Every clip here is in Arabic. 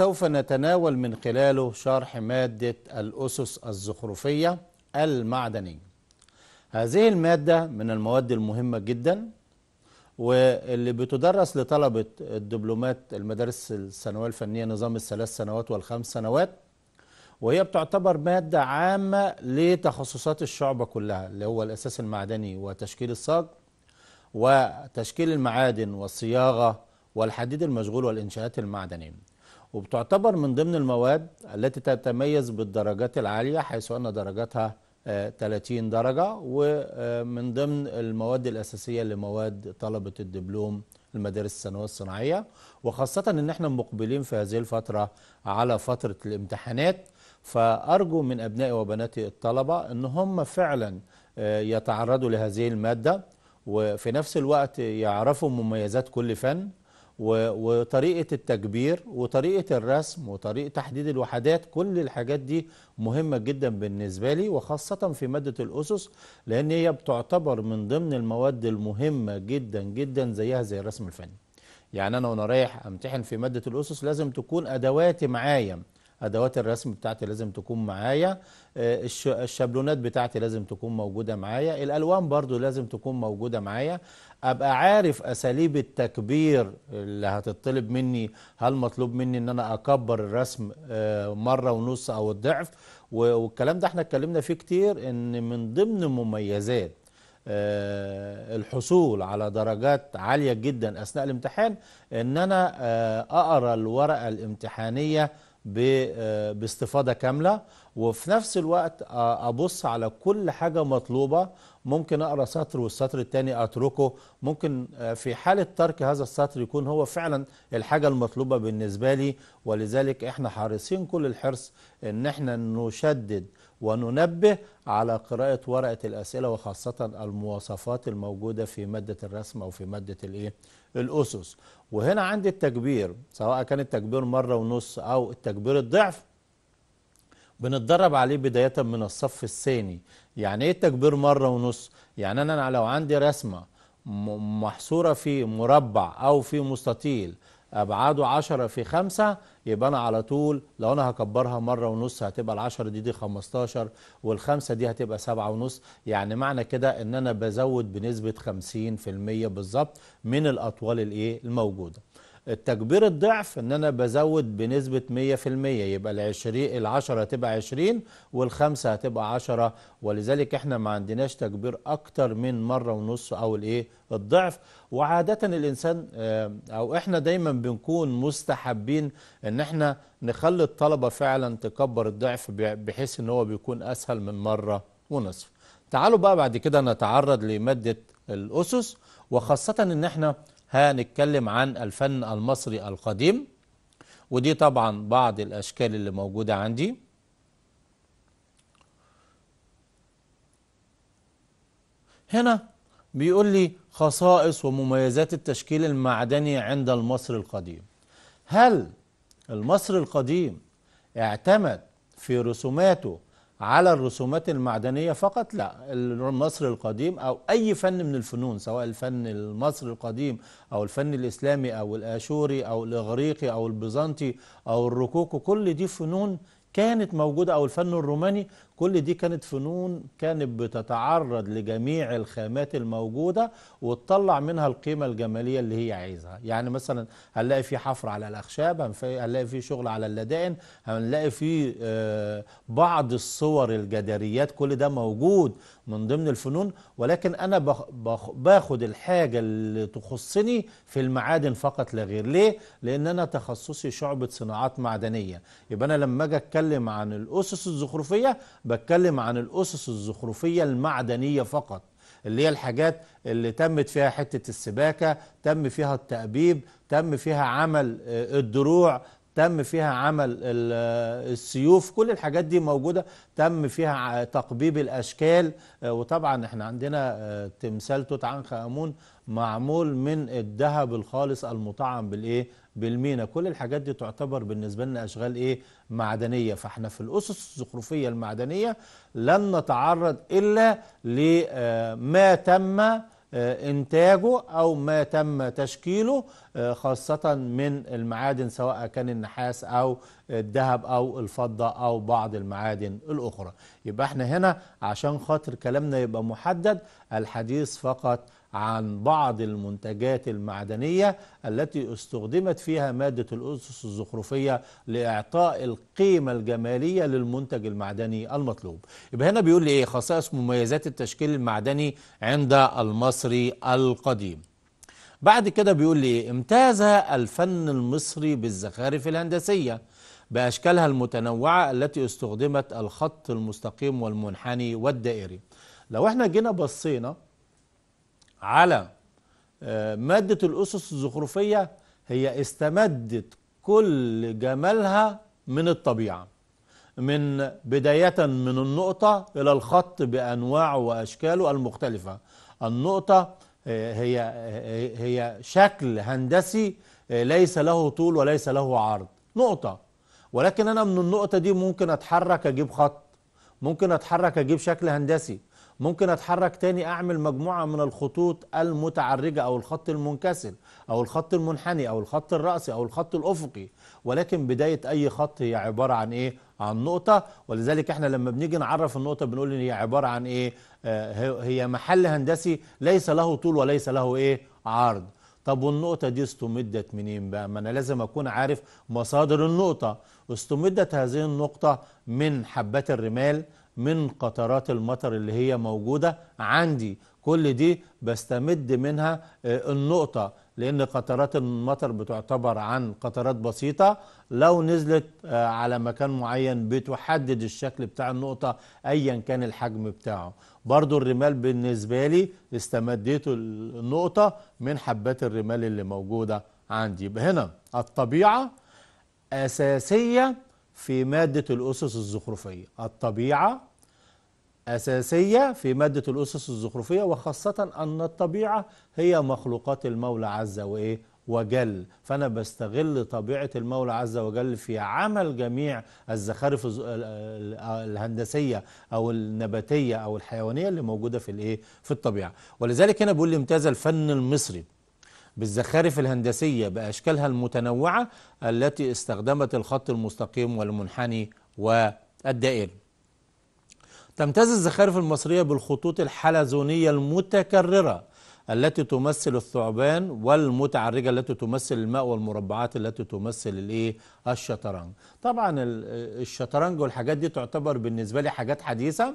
سوف نتناول من خلاله شرح مادة الأسس الزخرفية المعدنية هذه المادة من المواد المهمة جدا واللي بتدرس لطلبة الدبلومات المدارس الثانوية الفنية نظام الثلاث سنوات والخمس سنوات وهي بتعتبر مادة عامة لتخصصات الشعبة كلها اللي هو الأساس المعدني وتشكيل الصاج وتشكيل المعادن والصياغة والحديد المشغول والإنشاءات المعدنية وبتعتبر من ضمن المواد التي تتميز بالدرجات العالية حيث أن درجاتها 30 آه، درجة ومن آه، ضمن المواد الأساسية لمواد طلبة الدبلوم المدارس الثانوية الصناعية وخاصة أن احنا مقبلين في هذه الفترة على فترة الامتحانات فأرجو من أبنائي وبناتي الطلبة أن هم فعلا آه، يتعرضوا لهذه المادة وفي نفس الوقت يعرفوا مميزات كل فن وطريقة التكبير وطريقة الرسم وطريقة تحديد الوحدات كل الحاجات دي مهمة جدا بالنسبة لي وخاصة في مادة الأسس لأن هي بتعتبر من ضمن المواد المهمة جدا جدا زيها زي الرسم الفني يعني أنا وأنا رايح أمتحن في مادة الأسس لازم تكون أدواتي معايا ادوات الرسم بتاعتي لازم تكون معايا آه، الشابلونات بتاعتي لازم تكون موجوده معايا الالوان برضو لازم تكون موجوده معايا ابقى عارف اساليب التكبير اللي هتطلب مني هل مطلوب مني ان انا اكبر الرسم آه، مره ونص او الضعف والكلام ده احنا اتكلمنا فيه كتير ان من ضمن مميزات آه، الحصول على درجات عالية جدا أثناء الامتحان أن أنا أقرأ الورقة الامتحانية آه، باستفاضه كامله وفي نفس الوقت ابص على كل حاجه مطلوبه ممكن اقرا سطر والسطر الثاني اتركه ممكن آه، في حاله ترك هذا السطر يكون هو فعلا الحاجه المطلوبه بالنسبه لي ولذلك احنا حريصين كل الحرص ان احنا نشدد وننبه على قراءة ورقة الأسئلة وخاصة المواصفات الموجودة في مادة الرسم أو في مادة الإيه؟ الأسس وهنا عندي التكبير سواء كان التكبير مرة ونص أو التكبير الضعف بنتدرب عليه بداية من الصف الثاني يعني ايه التكبير مرة ونص يعني انا لو عندي رسمة محصورة في مربع او في مستطيل ابعاده 10 في 5 يبقى انا على طول لو انا هكبرها مره ونص هتبقى ال10 دي دي 15 وال5 دي هتبقى 7 ونص يعني معنى كده ان انا بزود بنسبه 50% بالظبط من الاطوال الايه الموجوده التكبير الضعف ان انا بزود بنسبه 100% يبقى ال 20 ال 10 هتبقى 20 والخمسه هتبقى 10 ولذلك احنا ما عندناش تكبير اكتر من مره ونص او الايه الضعف وعاده الانسان آه، او احنا دايما بنكون مستحبين ان احنا نخلي الطلبه فعلا تكبر الضعف بحيث ان هو بيكون اسهل من مره ونصف تعالوا بقى بعد كده نتعرض لماده الاسس وخاصه ان احنا هنتكلم عن الفن المصري القديم ودي طبعا بعض الأشكال اللي موجودة عندي هنا بيقول لي خصائص ومميزات التشكيل المعدني عند المصري القديم هل المصري القديم اعتمد في رسوماته على الرسومات المعدنية فقط لا المصري القديم أو أي فن من الفنون سواء الفن المصري القديم أو الفن الإسلامي أو الآشوري أو الإغريقي أو البيزنطي أو الركوكو كل دي فنون كانت موجودة أو الفن الروماني كل دي كانت فنون كانت بتتعرض لجميع الخامات الموجودة وتطلع منها القيمة الجمالية اللي هي عايزها يعني مثلا هنلاقي في حفر على الأخشاب هنلاقي في شغل على اللدائن هنلاقي في آه، بعض الصور الجداريات كل ده موجود من ضمن الفنون ولكن أنا باخد الحاجة اللي تخصني في المعادن فقط لا غير ليه؟ لأن أنا تخصصي شعبة صناعات معدنية يبقى أنا لما أجي أتكلم عن الأسس الزخرفية بتكلم عن الأسس الزخرفية المعدنية فقط اللي هي الحاجات اللي تمت فيها حتة السباكة تم فيها التأبيب تم فيها عمل آه، الدروع تم فيها عمل آه، السيوف كل الحاجات دي موجودة تم فيها تقبيب الأشكال آه، وطبعا احنا عندنا تمثال توت عنخ آمون معمول من الذهب الخالص المطعم بالايه بالمينا كل الحاجات دي تعتبر بالنسبه لنا اشغال ايه معدنيه فاحنا في الاسس الزخرفيه المعدنيه لن نتعرض الا لما آه، تم آه، انتاجه او ما تم تشكيله آه، خاصه من المعادن سواء كان النحاس او الذهب او الفضه او بعض المعادن الاخرى يبقى احنا هنا عشان خاطر كلامنا يبقى محدد الحديث فقط عن بعض المنتجات المعدنية التي استخدمت فيها مادة الأسس الزخرفية لإعطاء القيمة الجمالية للمنتج المعدني المطلوب يبقى هنا بيقول لي إيه خصائص مميزات التشكيل المعدني عند المصري القديم بعد كده بيقول لي إيه؟ امتاز الفن المصري بالزخارف الهندسية بأشكالها المتنوعة التي استخدمت الخط المستقيم والمنحني والدائري لو احنا جينا بصينا على آه، مادة الأسس الزخرفية هي استمدت كل جمالها من الطبيعة من بداية من النقطة إلى الخط بأنواعه وأشكاله المختلفة النقطة آه، هي آه، هي شكل هندسي ليس له طول وليس له عرض نقطة ولكن أنا من النقطة دي ممكن أتحرك أجيب خط ممكن أتحرك أجيب شكل هندسي ممكن اتحرك تاني اعمل مجموعة من الخطوط المتعرجة او الخط المنكسر او الخط المنحني او الخط الرأسي او الخط الافقي ولكن بداية اي خط هي عبارة عن ايه عن نقطة ولذلك احنا لما بنيجي نعرف النقطة بنقول ان هي عبارة عن ايه آه هي محل هندسي ليس له طول وليس له ايه عرض طب والنقطة دي استمدت منين بقى؟ ما أنا لازم أكون عارف مصادر النقطة، استمدت هذه النقطة من حبات الرمال، من قطرات المطر اللي هي موجودة عندي كل دي بستمد منها آه، النقطة لأن قطرات المطر بتعتبر عن قطرات بسيطة لو نزلت آه، على مكان معين بتحدد الشكل بتاع النقطة أيا كان الحجم بتاعه برضو الرمال بالنسبة لي استمديت النقطة من حبات الرمال اللي موجودة عندي هنا الطبيعة أساسية في مادة الأسس الزخرفية الطبيعة أساسية في مادة الأسس الزخرفية وخاصة أن الطبيعة هي مخلوقات المولى عز وإيه وجل فأنا بستغل طبيعة المولى عز وجل في عمل جميع الزخارف الهندسية أو النباتية أو الحيوانية اللي موجودة في الإيه في الطبيعة ولذلك هنا بيقول لي امتاز الفن المصري بالزخارف الهندسية بأشكالها المتنوعة التي استخدمت الخط المستقيم والمنحني والدائري تمتاز الزخارف المصرية بالخطوط الحلزونية المتكررة التي تمثل الثعبان والمتعرجة التي تمثل الماء والمربعات التي تمثل الايه الشطرنج طبعا الشطرنج والحاجات دي تعتبر بالنسبة لي حاجات حديثة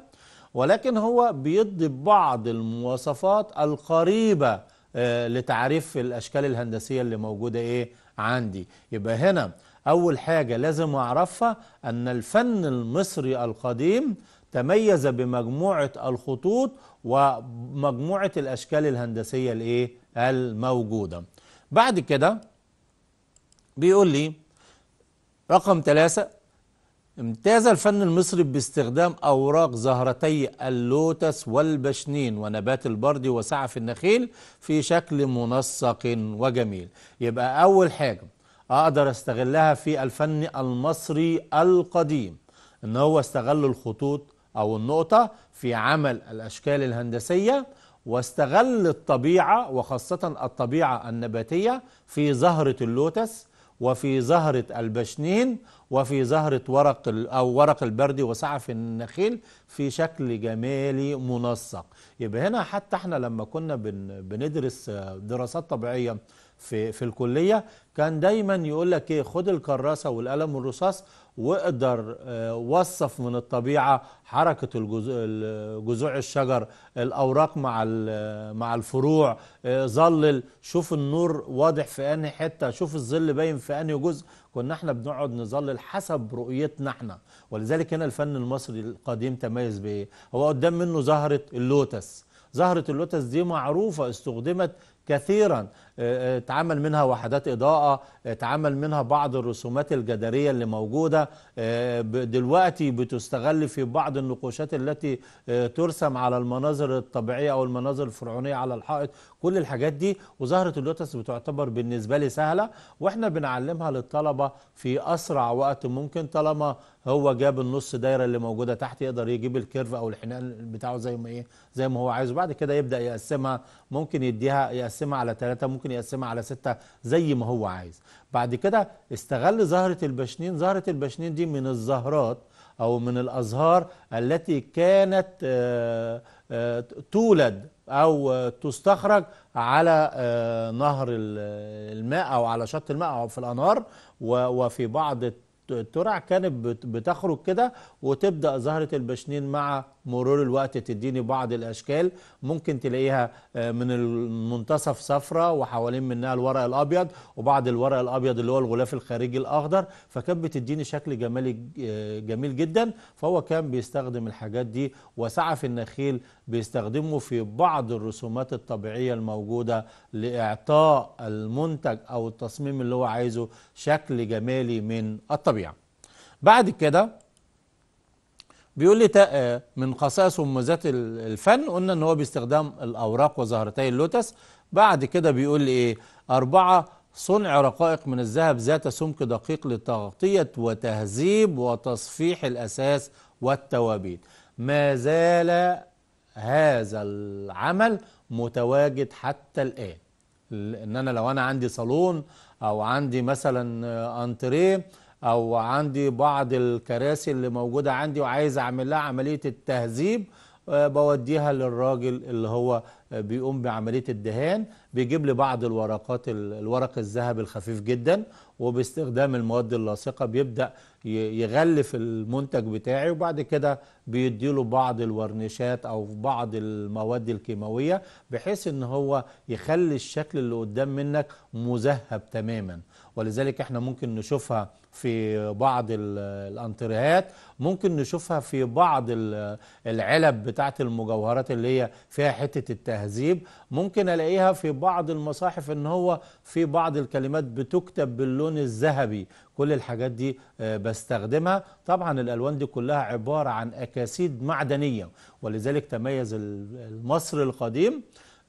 ولكن هو بيضي بعض المواصفات القريبة آه، لتعريف الأشكال الهندسية اللي موجودة إيه عندي يبقى هنا أول حاجة لازم أعرفها أن الفن المصري القديم تميز بمجموعة الخطوط ومجموعة الأشكال الهندسية الإيه الموجودة بعد كده بيقول لي رقم ثلاثة امتاز الفن المصري باستخدام أوراق زهرتي اللوتس والبشنين ونبات البرد وسعف النخيل في شكل منسق وجميل يبقى أول حاجة أقدر استغلها في الفن المصري القديم إن هو استغل الخطوط أو النقطة في عمل الأشكال الهندسية واستغل الطبيعة وخاصة الطبيعة النباتية في زهرة اللوتس وفي زهرة البشنين وفي زهرة ورق أو ورق البردي وسعف النخيل في شكل جمالي منسق يبقى هنا حتى احنا لما كنا بندرس دراسات طبيعية في في الكليه كان دايما يقول لك ايه خد الكراسه والقلم والرصاص واقدر آه، وصف من الطبيعه حركه جذوع الشجر الاوراق مع مع الفروع آه، ظلل شوف النور واضح في انهي حته شوف الظل باين في انهي جزء كنا احنا بنقعد نظلل حسب رؤيتنا احنا ولذلك هنا الفن المصري القديم تميز بايه هو قدام منه زهره اللوتس زهره اللوتس دي معروفه استخدمت كثيرا آه، آه، اتعمل منها وحدات إضاءة اتعمل منها بعض الرسومات الجداريه اللي موجودة آه، دلوقتي بتستغل في بعض النقوشات التي ترسم على المناظر الطبيعية أو المناظر الفرعونية على الحائط كل الحاجات دي وزهرة اللوتس بتعتبر بالنسبة لي سهلة وإحنا بنعلمها للطلبة في أسرع وقت ممكن طالما هو جاب النص دايره اللي موجوده تحت يقدر يجيب الكيرف او الحناء بتاعه زي ما ايه زي ما هو عايز وبعد كده يبدا يقسمها ممكن يديها يقسمها على ثلاثه ممكن ممكن يقسمها على ستة زي ما هو عايز بعد كده استغل زهرة البشنين زهرة البشنين دي من الزهرات أو من الأزهار التي كانت آه، آه، تولد أو تستخرج على آه، نهر الماء أو على شط الماء أو في الأنهار وفي بعض الترع كانت بتخرج كده وتبدا زهره البشنين مع مرور الوقت تديني بعض الاشكال ممكن تلاقيها آه، من المنتصف صفرة وحوالين منها الورق الابيض وبعض الورق الابيض اللي هو الغلاف الخارجي الاخضر فكانت بتديني شكل جمالي آه، جميل جدا فهو كان بيستخدم الحاجات دي وسعف النخيل بيستخدموا في بعض الرسومات الطبيعية الموجودة لإعطاء المنتج أو التصميم اللي هو عايزه شكل جمالي من الطبيعة بعد كده بيقول لي آه، من خصائص ومميزات الفن قلنا ان هو باستخدام الاوراق وزهرتي اللوتس بعد كده بيقول لي ايه اربعه صنع رقائق من الذهب ذات سمك دقيق لتغطيه وتهذيب وتصفيح الاساس والتوابيت ما زال هذا العمل متواجد حتى الآن ان انا لو انا عندي صالون او عندي مثلا انتريه او عندي بعض الكراسي اللي موجوده عندي وعايز اعمل لها عمليه التهذيب بوديها للراجل اللي هو بيقوم بعملية الدهان بيجيب لي بعض الورقات الورق الذهب الخفيف جدا وباستخدام المواد اللاصقة بيبدأ يغلف المنتج بتاعي وبعد كده بيديله بعض الورنيشات أو بعض المواد الكيماوية بحيث ان هو يخلي الشكل اللي قدام منك مذهب تماما ولذلك احنا ممكن نشوفها في بعض الانتريهات ممكن نشوفها في بعض العلب بتاعت المجوهرات اللي هي فيها حته التهذيب ممكن الاقيها في بعض المصاحف ان هو في بعض الكلمات بتكتب باللون الذهبي كل الحاجات دي آه، بستخدمها طبعا الالوان دي كلها عباره عن اكاسيد معدنيه ولذلك تميز المصري القديم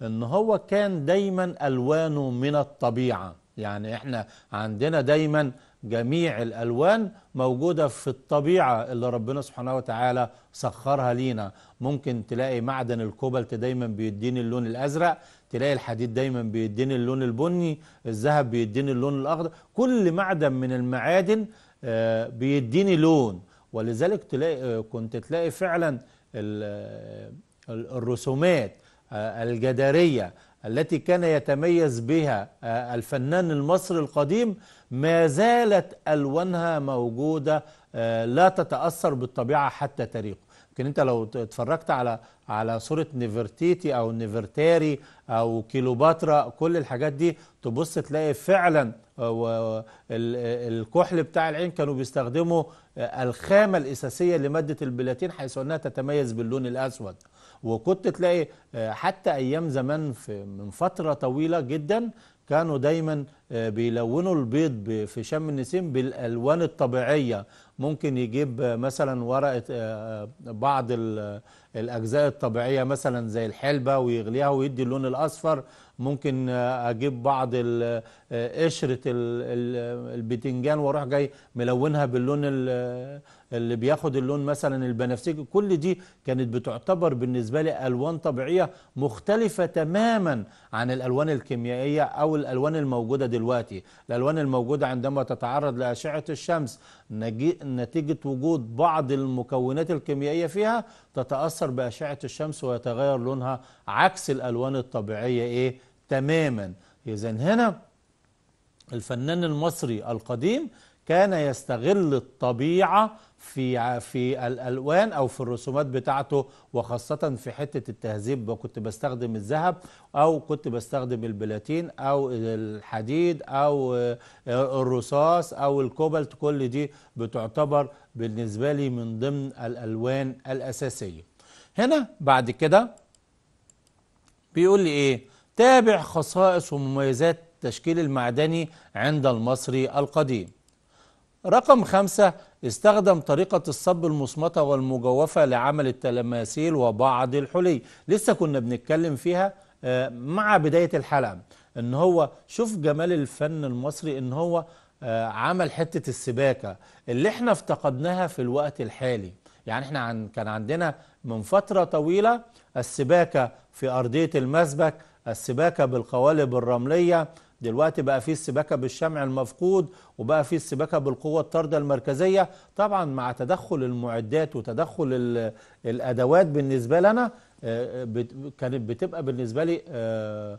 ان هو كان دايما الوانه من الطبيعه يعني احنا عندنا دايما جميع الألوان موجودة في الطبيعة اللي ربنا سبحانه وتعالى سخرها لينا ممكن تلاقي معدن الكوبالت دايما بيديني اللون الأزرق تلاقي الحديد دايما بيديني اللون البني الذهب بيديني اللون الأخضر كل معدن من المعادن آه، بيديني لون ولذلك تلاقي آه، كنت تلاقي فعلا آه، الرسومات الجدارية التي كان يتميز بها آه، الفنان المصري القديم ما زالت ألوانها موجودة آه، لا تتأثر بالطبيعة حتى تاريخه يمكن أنت لو اتفرجت على على صورة نيفرتيتي أو نيفرتاري أو كيلوباترا كل الحاجات دي تبص تلاقي فعلا آه، الكحل بتاع العين كانوا بيستخدموا الخامة الأساسية لمادة البلاتين حيث أنها تتميز باللون الأسود وكنت تلاقي آه، حتى ايام زمان في من فتره طويله جدا كانوا دايما آه، بيلونوا البيض في شم النسيم بالالوان الطبيعيه ممكن يجيب مثلا ورقه آه، بعض الاجزاء الطبيعيه مثلا زي الحلبه ويغليها ويدي اللون الاصفر ممكن اجيب بعض قشره البتنجان واروح جاي ملونها باللون اللي بياخد اللون مثلا البنفسجي كل دي كانت بتعتبر بالنسبة لي ألوان طبيعية مختلفة تماما عن الألوان الكيميائية أو الألوان الموجودة دلوقتي الألوان الموجودة عندما تتعرض لأشعة الشمس نتيجة وجود بعض المكونات الكيميائية فيها تتأثر بأشعة الشمس ويتغير لونها عكس الألوان الطبيعية إيه تماما إذا هنا الفنان المصري القديم كان يستغل الطبيعة في في الالوان او في الرسومات بتاعته وخاصه في حته التهذيب كنت بستخدم الذهب او كنت بستخدم البلاتين او الحديد او آه، الرصاص او الكوبالت كل دي بتعتبر بالنسبه لي من ضمن الالوان الاساسيه هنا بعد كده بيقول لي ايه تابع خصائص ومميزات التشكيل المعدني عند المصري القديم رقم خمسة استخدم طريقة الصب المصمتة والمجوفة لعمل التلماسيل وبعض الحلي لسه كنا بنتكلم فيها آه، مع بداية الحلقة ان هو شوف جمال الفن المصري ان هو آه، عمل حتة السباكة اللي احنا افتقدناها في الوقت الحالي يعني احنا عن كان عندنا من فترة طويلة السباكة في أرضية المسبك السباكة بالقوالب الرملية دلوقتي بقى في السباكه بالشمع المفقود وبقى في السباكه بالقوه الطارده المركزيه طبعا مع تدخل المعدات وتدخل الادوات بالنسبه لنا آه، آه، كانت بتبقى بالنسبه لي آه،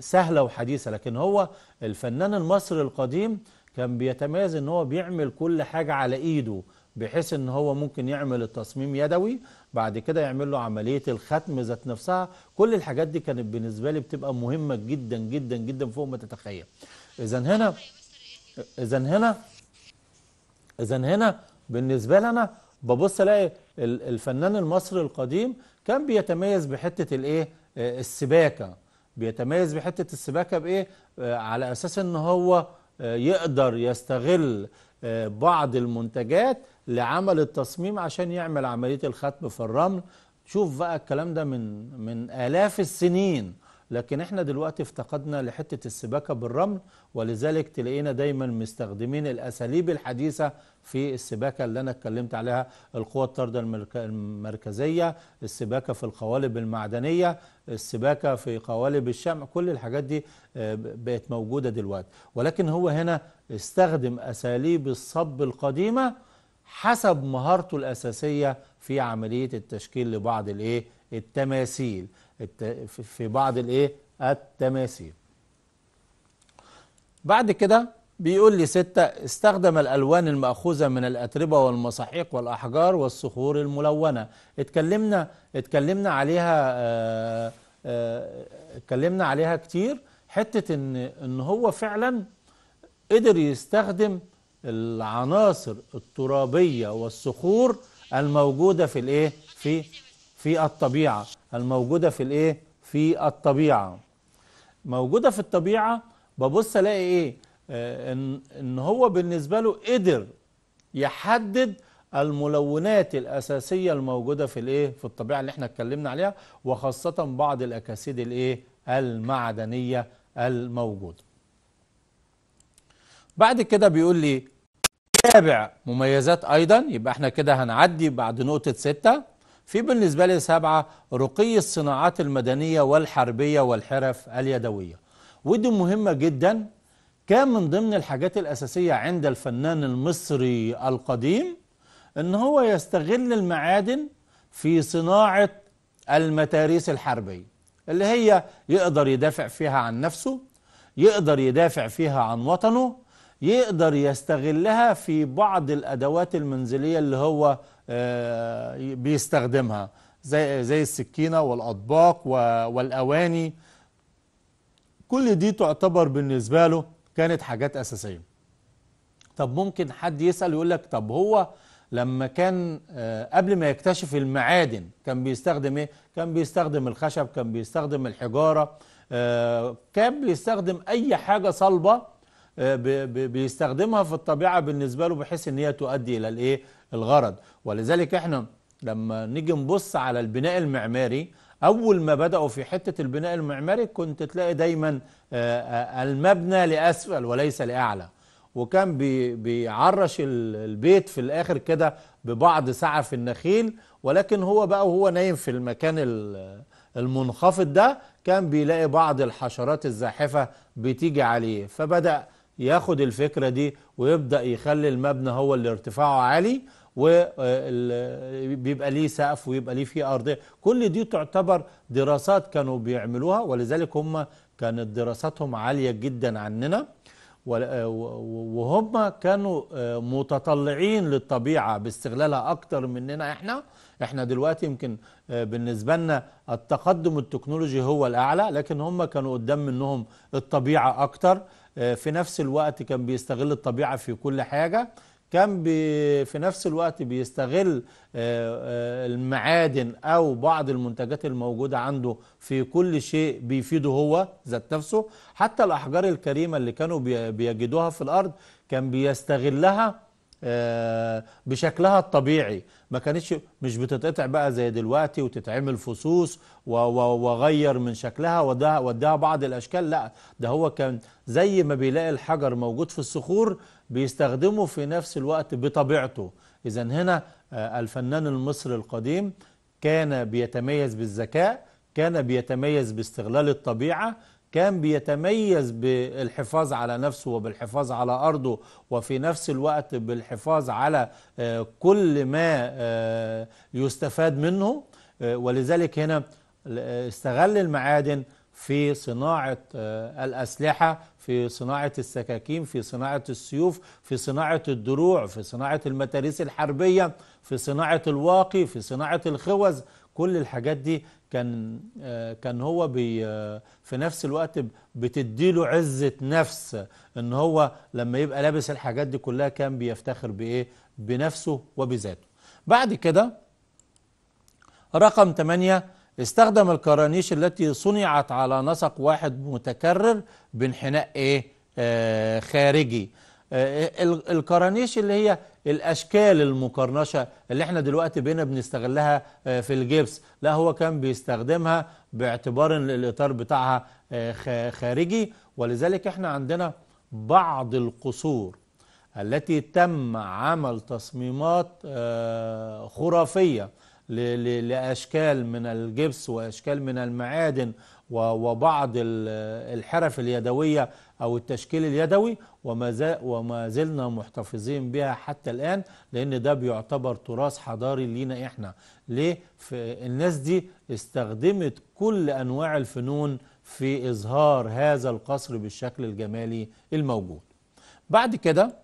سهله وحديثه لكن هو الفنان المصري القديم كان بيتميز ان هو بيعمل كل حاجه على ايده بحيث ان هو ممكن يعمل التصميم يدوي بعد كده يعمل له عمليه الختم ذات نفسها كل الحاجات دي كانت بالنسبه لي بتبقى مهمه جدا جدا جدا فوق ما تتخيل اذا هنا اذا هنا اذا هنا بالنسبه لنا ببص الاقي الفنان المصري القديم كان بيتميز بحته الايه السباكه بيتميز بحته السباكه بايه على اساس ان هو يقدر يستغل آه، بعض المنتجات لعمل التصميم عشان يعمل عملية الختم في الرمل شوف بقى الكلام ده من من آلاف السنين لكن احنا دلوقتي افتقدنا لحتة السباكة بالرمل ولذلك تلاقينا دايما مستخدمين الأساليب الحديثة في السباكة اللي أنا اتكلمت عليها القوة الطاردة المركزية السباكة في القوالب المعدنية السباكة في قوالب الشمع كل الحاجات دي آه، بقت موجودة دلوقتي ولكن هو هنا استخدم أساليب الصب القديمة حسب مهارته الأساسية في عملية التشكيل لبعض الإيه التماثيل في بعض الايه التماثيل بعد كده بيقول لي ستة استخدم الألوان المأخوذة من الأتربة والمصاحيق والأحجار والصخور الملونة اتكلمنا اتكلمنا عليها اه اه اتكلمنا عليها كتير حتة ان ان هو فعلا قدر يستخدم العناصر الترابية والصخور الموجودة في الايه في في الطبيعة الموجودة في الايه في الطبيعة موجودة في الطبيعة ببص الاقي ايه آه، ان, إن هو بالنسبة له قدر يحدد الملونات الأساسية الموجودة في الايه في الطبيعة اللي احنا اتكلمنا عليها وخاصة بعض الأكاسيد الايه المعدنية الموجودة بعد كده بيقول لي تابع مميزات أيضا يبقى احنا كده هنعدي بعد نقطة ستة في بالنسبة لي سبعة رقي الصناعات المدنية والحربية والحرف اليدوية ودي مهمة جدا كان من ضمن الحاجات الأساسية عند الفنان المصري القديم ان هو يستغل المعادن في صناعة المتاريس الحربية اللي هي يقدر يدافع فيها عن نفسه يقدر يدافع فيها عن وطنه يقدر يستغلها في بعض الأدوات المنزلية اللي هو آه، بيستخدمها زي زي السكينه والاطباق والاواني كل دي تعتبر بالنسبه له كانت حاجات اساسيه طب ممكن حد يسال يقول لك طب هو لما كان آه، قبل ما يكتشف المعادن كان بيستخدم ايه كان بيستخدم الخشب كان بيستخدم الحجاره آه، كان بيستخدم اي حاجه صلبه بيستخدمها في الطبيعه بالنسبه له بحيث ان هي تؤدي الى الايه الغرض ولذلك احنا لما نيجي نبص على البناء المعماري اول ما بداوا في حته البناء المعماري كنت تلاقي دايما آه، آه، المبنى لاسفل وليس لاعلى وكان بيعرش البيت في الاخر كده ببعض سعف النخيل ولكن هو بقى وهو نايم في المكان المنخفض ده كان بيلاقي بعض الحشرات الزاحفه بتيجي عليه فبدا ياخد الفكرة دي ويبدأ يخلي المبنى هو اللي ارتفاعه عالي وبيبقى آه، ليه سقف ويبقى ليه فيه أرضية كل دي تعتبر دراسات كانوا بيعملوها ولذلك هم كانت دراساتهم عالية جدا عننا آه، وهم كانوا آه، متطلعين للطبيعة باستغلالها أكتر مننا إحنا احنا دلوقتي يمكن آه، بالنسبه لنا التقدم التكنولوجي هو الاعلى لكن هم كانوا قدام منهم الطبيعه اكتر آه، في نفس الوقت كان بيستغل الطبيعه في كل حاجه كان بي في نفس الوقت بيستغل آه، المعادن او بعض المنتجات الموجوده عنده في كل شيء بيفيده هو ذات نفسه حتى الاحجار الكريمه اللي كانوا بيجدوها في الارض كان بيستغلها آه، بشكلها الطبيعي ما كانتش مش بتتقطع بقى زي دلوقتي وتتعمل فصوص وغير من شكلها وده وده بعض الاشكال لا ده هو كان زي ما بيلاقي الحجر موجود في الصخور بيستخدمه في نفس الوقت بطبيعته اذا هنا آه، الفنان المصري القديم كان بيتميز بالذكاء كان بيتميز باستغلال الطبيعه كان بيتميز بالحفاظ على نفسه وبالحفاظ على أرضه وفي نفس الوقت بالحفاظ على آه، كل ما آه، يستفاد منه آه، ولذلك هنا استغل المعادن في صناعة الأسلحة في صناعة السكاكين في صناعة السيوف في صناعة الدروع في صناعة المتاريس الحربية في صناعة الواقي في صناعة الخوذ كل الحاجات دي كان آه، كان هو بي آه، في نفس الوقت بتدي له عزه نفس ان هو لما يبقى لابس الحاجات دي كلها كان بيفتخر بايه بنفسه وبذاته بعد كده رقم 8 استخدم الكرانيش التي صنعت على نسق واحد متكرر بانحناء ايه آه خارجي آه، الكرانيش اللي هي الاشكال المقرنشه اللي احنا دلوقتي بقينا بنستغلها آه، في الجبس لا هو كان بيستخدمها باعتبار ان الاطار بتاعها آه، خارجي ولذلك احنا عندنا بعض القصور التي تم عمل تصميمات خرافيه لاشكال من الجبس واشكال من المعادن وبعض الحرف اليدويه أو التشكيل اليدوي وما زلنا محتفظين بها حتى الآن لأن ده بيعتبر تراث حضاري لينا إحنا ليه؟ الناس دي استخدمت كل أنواع الفنون في إظهار هذا القصر بالشكل الجمالي الموجود بعد كده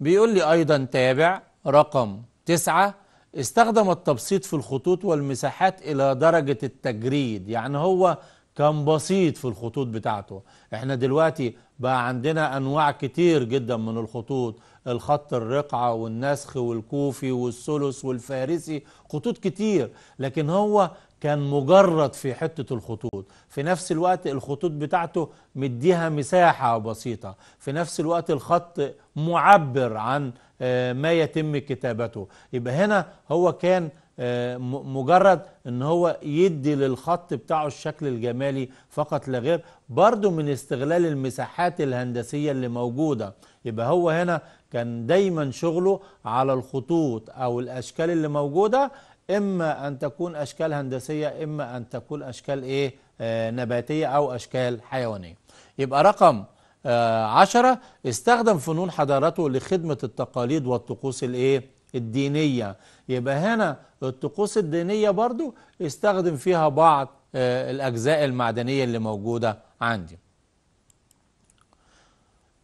بيقول لي أيضا تابع رقم تسعة استخدم التبسيط في الخطوط والمساحات إلى درجة التجريد يعني هو كان بسيط في الخطوط بتاعته احنا دلوقتي بقى عندنا انواع كتير جدا من الخطوط الخط الرقعة والنسخ والكوفي والثلث والفارسي خطوط كتير لكن هو كان مجرد في حتة الخطوط في نفس الوقت الخطوط بتاعته مديها مساحة بسيطة في نفس الوقت الخط معبر عن آه، ما يتم كتابته يبقى هنا هو كان آه، مجرد ان هو يدي للخط بتاعه الشكل الجمالي فقط لا غير برضه من استغلال المساحات الهندسية اللي موجودة يبقى هو هنا كان دايما شغله على الخطوط او الاشكال اللي موجودة اما ان تكون اشكال هندسية اما ان تكون اشكال ايه آه نباتية او اشكال حيوانية يبقى رقم آه عشرة استخدم فنون حضارته لخدمة التقاليد والطقوس الايه الدينية يبقى هنا الطقوس الدينية برضو استخدم فيها بعض آه، الأجزاء المعدنية اللي موجودة عندي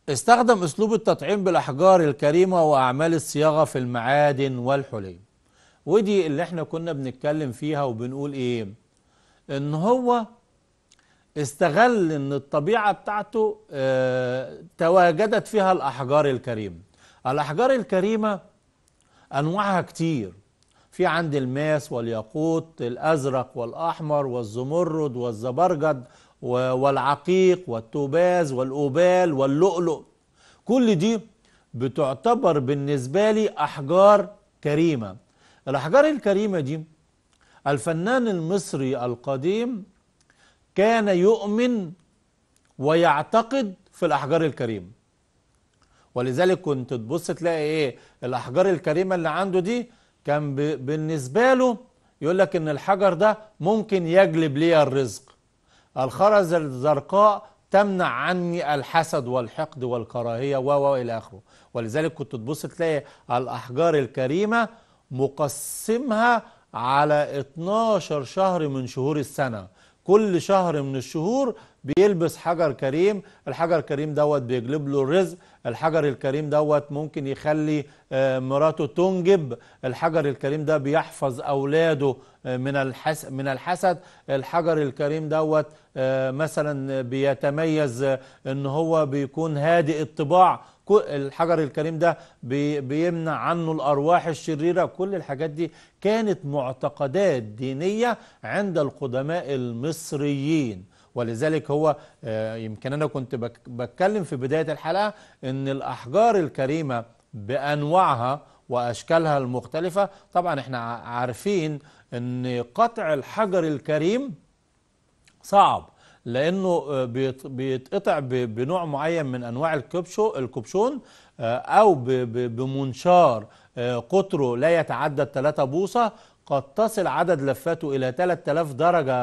استخدم أسلوب التطعيم بالأحجار الكريمة وأعمال الصياغة في المعادن والحلي ودي اللي احنا كنا بنتكلم فيها وبنقول ايه ان هو استغل ان الطبيعة بتاعته اه تواجدت فيها الأحجار الكريمة الأحجار الكريمة أنواعها كتير في عند الماس والياقوت الأزرق والأحمر والزمرد والزبرجد والعقيق والتوباز والأوبال واللؤلؤ كل دي بتعتبر بالنسبة لي أحجار كريمة الأحجار الكريمة دي الفنان المصري القديم كان يؤمن ويعتقد في الأحجار الكريمة ولذلك كنت تبص تلاقي ايه الاحجار الكريمه اللي عنده دي كان بالنسبه له يقول لك ان الحجر ده ممكن يجلب لي الرزق الخرز الزرقاء تمنع عني الحسد والحقد والكراهيه و الى اخره ولذلك كنت تبص تلاقي الاحجار الكريمه مقسمها على 12 شهر من شهور السنه كل شهر من الشهور بيلبس حجر كريم الحجر الكريم دوت بيجلب له الرزق الحجر الكريم دوت ممكن يخلي آه، مراته تنجب الحجر الكريم ده بيحفظ اولاده آه، من الحس من الحسد الحجر الكريم دوت آه، مثلا بيتميز ان هو بيكون هادئ الطباع الحجر الكريم ده بيمنع عنه الأرواح الشريرة كل الحاجات دي كانت معتقدات دينية عند القدماء المصريين ولذلك هو آه، يمكن أنا كنت بتكلم في بداية الحلقة أن الأحجار الكريمة بأنواعها وأشكالها المختلفة طبعا احنا عارفين أن قطع الحجر الكريم صعب لانه آه، بيتقطع بنوع معين من انواع الكبشو الكبشون آه، او بمنشار آه، قطره لا يتعدى 3 بوصه قد تصل عدد لفاته الى 3000 درجه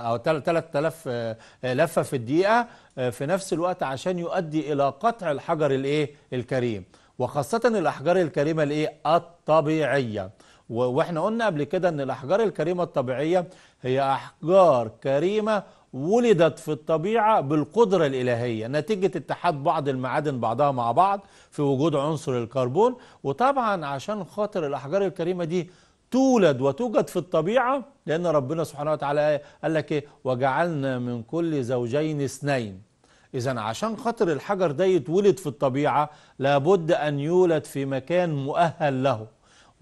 او 3000 لفه في الدقيقه في نفس الوقت عشان يؤدي الى قطع الحجر الايه الكريم وخاصه الاحجار الكريمه الايه الطبيعيه واحنا قلنا قبل كده ان الاحجار الكريمه الطبيعيه هي احجار كريمه ولدت في الطبيعة بالقدرة الإلهية نتيجة اتحاد بعض المعادن بعضها مع بعض في وجود عنصر الكربون وطبعا عشان خاطر الأحجار الكريمة دي تولد وتوجد في الطبيعة لأن ربنا سبحانه وتعالى قال لك إيه وجعلنا من كل زوجين اثنين إذا عشان خاطر الحجر ده يتولد في الطبيعة لابد أن يولد في مكان مؤهل له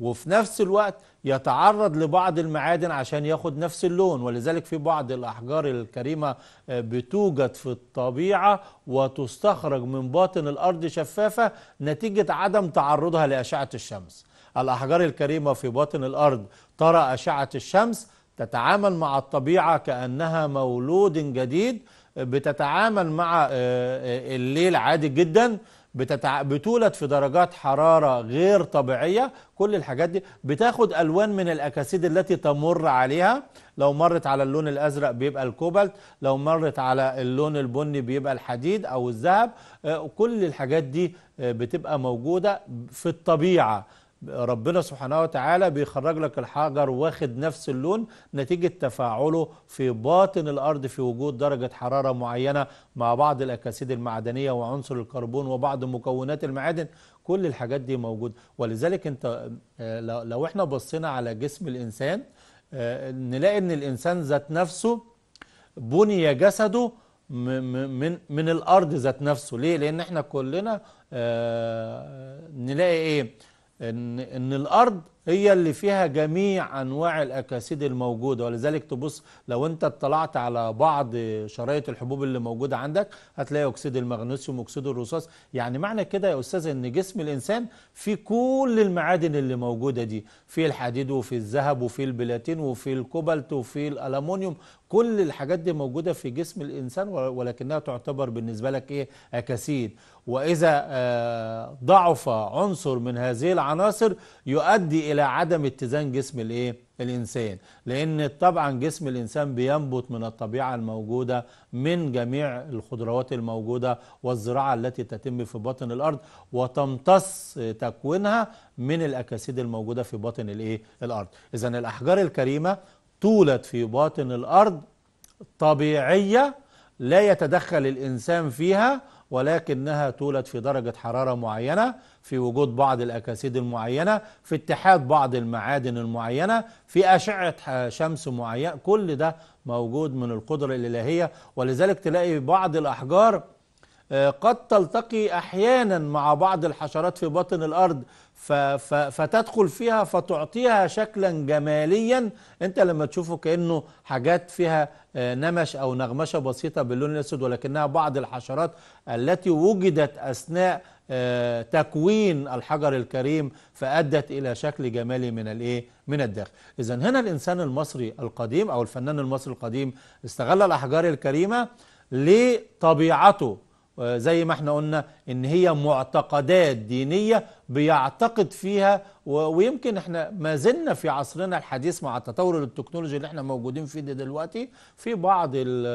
وفي نفس الوقت يتعرض لبعض المعادن عشان ياخد نفس اللون ولذلك في بعض الأحجار الكريمة آه، بتوجد في الطبيعة وتستخرج من باطن الأرض شفافة نتيجة عدم تعرضها لأشعة الشمس الأحجار الكريمة في باطن الأرض ترى أشعة الشمس تتعامل مع الطبيعة كأنها مولود جديد آه، بتتعامل مع آه، الليل عادي جدا بتتع... بتولد في درجات حرارة غير طبيعية كل الحاجات دي بتاخد ألوان من الأكاسيد التي تمر عليها لو مرت على اللون الأزرق بيبقى الكوبالت لو مرت على اللون البني بيبقى الحديد أو الذهب آه، كل الحاجات دي آه، بتبقى موجودة في الطبيعة ربنا سبحانه وتعالى بيخرج لك الحجر واخد نفس اللون نتيجة تفاعله في باطن الأرض في وجود درجة حرارة معينة مع بعض الأكاسيد المعدنية وعنصر الكربون وبعض مكونات المعادن كل الحاجات دي موجودة ولذلك انت آه، لو احنا بصينا على جسم الإنسان آه، نلاقي ان الإنسان ذات نفسه بني جسده من من الارض ذات نفسه ليه لان احنا كلنا آه، نلاقي ايه ان ان الارض هي اللي فيها جميع انواع الاكاسيد الموجوده ولذلك تبص لو انت اطلعت على بعض شرايط الحبوب اللي موجوده عندك هتلاقي اكسيد المغنيسيوم واكسيد الرصاص يعني معنى كده يا استاذ ان جسم الانسان فيه كل المعادن اللي موجوده دي في الحديد وفي الذهب وفي البلاتين وفي الكوبالت وفي الالومنيوم كل الحاجات دي موجوده في جسم الانسان ولكنها تعتبر بالنسبه لك ايه اكاسيد واذا آه، ضعف عنصر من هذه العناصر يؤدي الى الى عدم اتزان جسم الايه الانسان لان طبعا جسم الانسان بينبت من الطبيعه الموجوده من جميع الخضروات الموجوده والزراعه التي تتم في باطن الارض وتمتص تكوينها من الاكاسيد الموجوده في باطن الايه الارض اذا الاحجار الكريمه تولد في باطن الارض طبيعيه لا يتدخل الانسان فيها ولكنها تولد في درجة حرارة معينة في وجود بعض الأكاسيد المعينة في اتحاد بعض المعادن المعينة في أشعة شمس معينة كل ده موجود من القدرة الإلهية ولذلك تلاقي بعض الأحجار آه، قد تلتقي أحيانا مع بعض الحشرات في باطن الأرض فتدخل فيها فتعطيها شكلا جماليا انت لما تشوفه كانه حاجات فيها آه، نمش او نغمشه بسيطه باللون الاسود ولكنها بعض الحشرات التي وجدت اثناء آه، تكوين الحجر الكريم فادت الى شكل جمالي من الايه من الداخل اذا هنا الانسان المصري القديم او الفنان المصري القديم استغل الاحجار الكريمه لطبيعته زي ما احنا قلنا ان هي معتقدات دينية بيعتقد فيها ويمكن احنا ما زلنا في عصرنا الحديث مع التطور التكنولوجي اللي احنا موجودين فيه دلوقتي في بعض الـ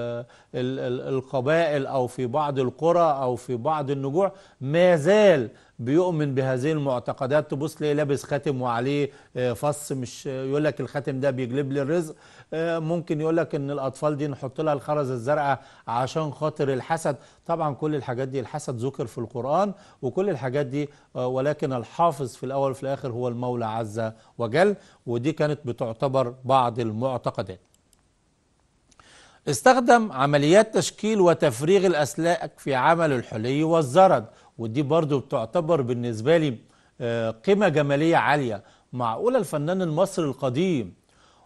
الـ الـ القبائل او في بعض القرى او في بعض النجوع ما زال بيؤمن بهذه المعتقدات تبص ليه لابس خاتم وعليه آه، فص مش آه، يقول لك الخاتم ده بيجلب لي الرزق آه، ممكن يقول لك ان الاطفال دي نحط لها الخرز الزرقاء عشان خاطر الحسد طبعا كل الحاجات دي الحسد ذكر في القران وكل الحاجات دي آه، ولكن الحافظ في الاول وفي الاخر هو المولى عز وجل ودي كانت بتعتبر بعض المعتقدات استخدم عمليات تشكيل وتفريغ الأسلاك في عمل الحلي والزرد ودي برضو بتعتبر بالنسبة لي آه، قيمة جمالية عالية معقولة الفنان المصري القديم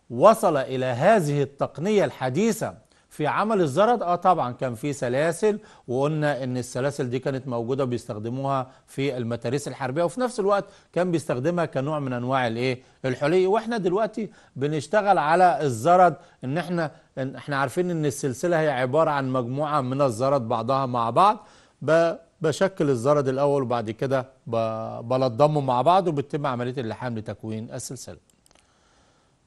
وصل إلى هذه التقنية الحديثة في عمل الزرد اه طبعا كان في سلاسل وقلنا ان السلاسل دي كانت موجوده بيستخدموها في المتاريس الحربيه وفي نفس الوقت كان بيستخدمها كنوع من انواع الايه الحلي واحنا دلوقتي بنشتغل على الزرد ان احنا إن احنا عارفين ان السلسله هي عباره عن مجموعه من الزرد بعضها مع بعض بشكل الزرد الاول وبعد كده بلضمه مع بعض وبتتم عمليه اللحام لتكوين السلسله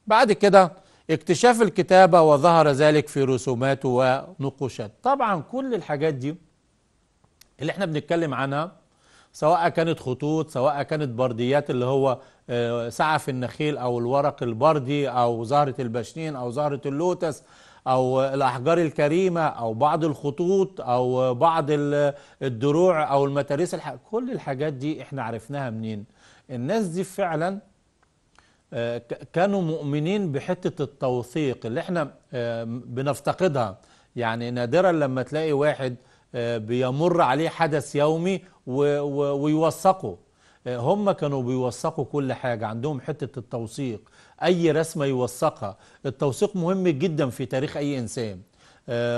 بعد كده اكتشاف الكتابة وظهر ذلك في رسوماته ونقوشاته طبعا كل الحاجات دي اللي احنا بنتكلم عنها سواء كانت خطوط سواء كانت برديات اللي هو آه، سعف النخيل او الورق البردي او زهرة البشنين او زهرة اللوتس او الاحجار الكريمة او بعض الخطوط او بعض الدروع او المتاريس الح... كل الحاجات دي احنا عرفناها منين الناس دي فعلا كانوا مؤمنين بحتة التوثيق اللي احنا آه، بنفتقدها يعني نادرا لما تلاقي واحد آه، بيمر عليه حدث يومي ويوثقه آه، هم كانوا بيوثقوا كل حاجة عندهم حتة التوثيق أي رسمة يوثقها التوثيق مهم جدا في تاريخ أي إنسان